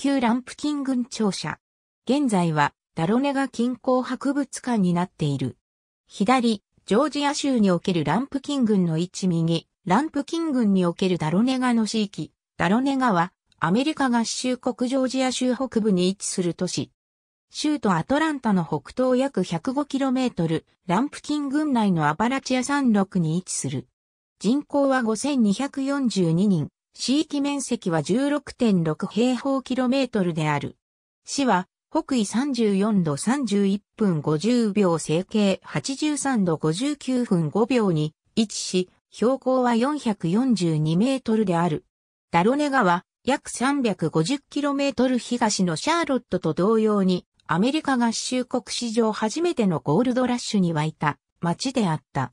旧ランプキン群庁舎。現在はダロネガ近郊博物館になっている。左、ジョージア州におけるランプキン群の位置右、ランプキン群におけるダロネガの地域。ダロネガはアメリカ合衆国ジョージア州北部に位置する都市。州都アトランタの北東約 105km、ランプキン群内のアパラチア山麓に位置する。人口は5242人。地域面積は16.6平方キロメートルである。市は、北緯34度31分50秒整形83度59分5秒に位置し、標高は442メートルである。ダロネ川、約3 5 0トル東のシャーロットと同様に、アメリカ合衆国史上初めてのゴールドラッシュに沸いた町であった。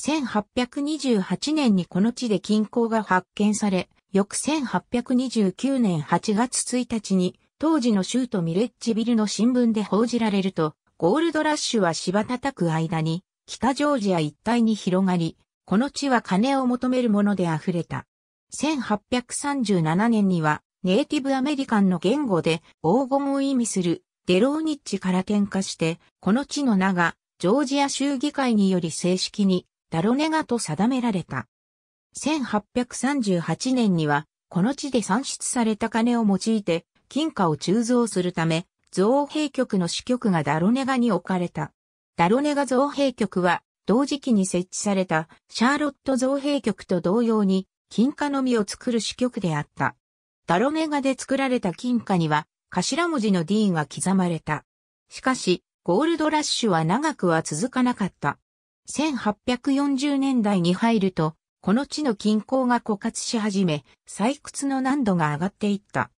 1828年にこの地で金鉱が発見され、翌1829年8月1日に、当時の州都ミレッジビルの新聞で報じられると、ゴールドラッシュは芝叩く間に、北ジョージア一帯に広がり、この地は金を求めるもので溢れた。1837年には、ネイティブアメリカンの言語で黄金を意味するデローニッチから転化して、この地の名がジョージア州議会により正式にダロネガと定められた。1838年には、この地で産出された金を用いて、金貨を鋳造するため、造幣局の支局がダロネガに置かれた。ダロネガ造幣局は、同時期に設置されたシャーロット造幣局と同様に、金貨のみを作る支局であった。ダロネガで作られた金貨には、頭文字の D が刻まれた。しかし、ゴールドラッシュは長くは続かなかった。1840年代に入ると、この地の均衡が枯渇し始め、採掘の難度が上がっていった。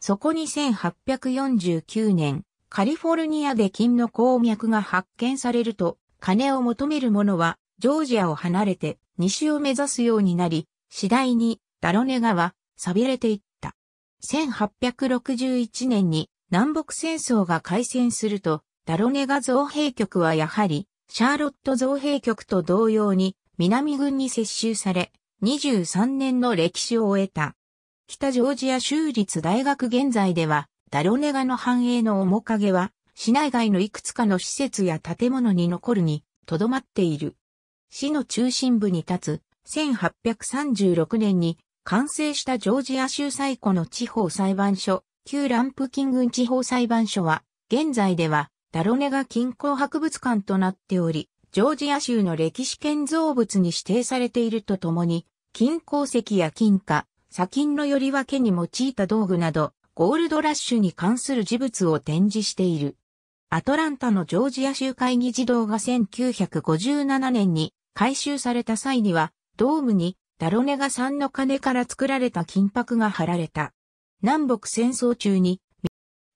そこに1849年、カリフォルニアで金の鉱脈が発見されると、金を求める者は、ジョージアを離れて、西を目指すようになり、次第に、ダロネ川、錆びれていった。1861年に、南北戦争が開戦すると、ダロネガ造幣局はやはり、シャーロット造幣局と同様に、南軍に接収され、23年の歴史を終えた。北ジョージア州立大学現在では、ダロネガの繁栄の面影は、市内外のいくつかの施設や建物に残るに、とどまっている。市の中心部に立つ、1836年に完成したジョージア州最古の地方裁判所、旧ランプキン郡地方裁判所は、現在では、ダロネガ近郊博物館となっており、ジョージア州の歴史建造物に指定されているとともに、金鉱石や金貨、砂金のより分けに用いた道具など、ゴールドラッシュに関する事物を展示している。アトランタのジョージア州会議児童が1957年に改修された際には、ドームにダロネガさんの金から作られた金箔が貼られた。南北戦争中に、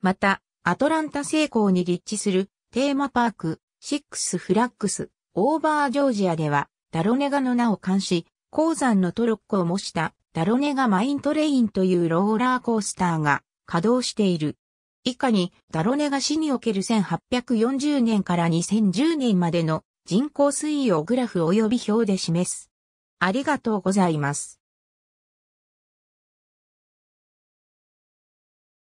また、アトランタ成功に立地するテーマパーク、シックスフラッグス、オーバージョージアでは、ダロネガの名を冠し、鉱山のトロッコを模したダロネガマイントレインというローラーコースターが稼働している。以下に、ダロネガ市における1840年から2010年までの人口推移をグラフ及び表で示す。ありがとうございます。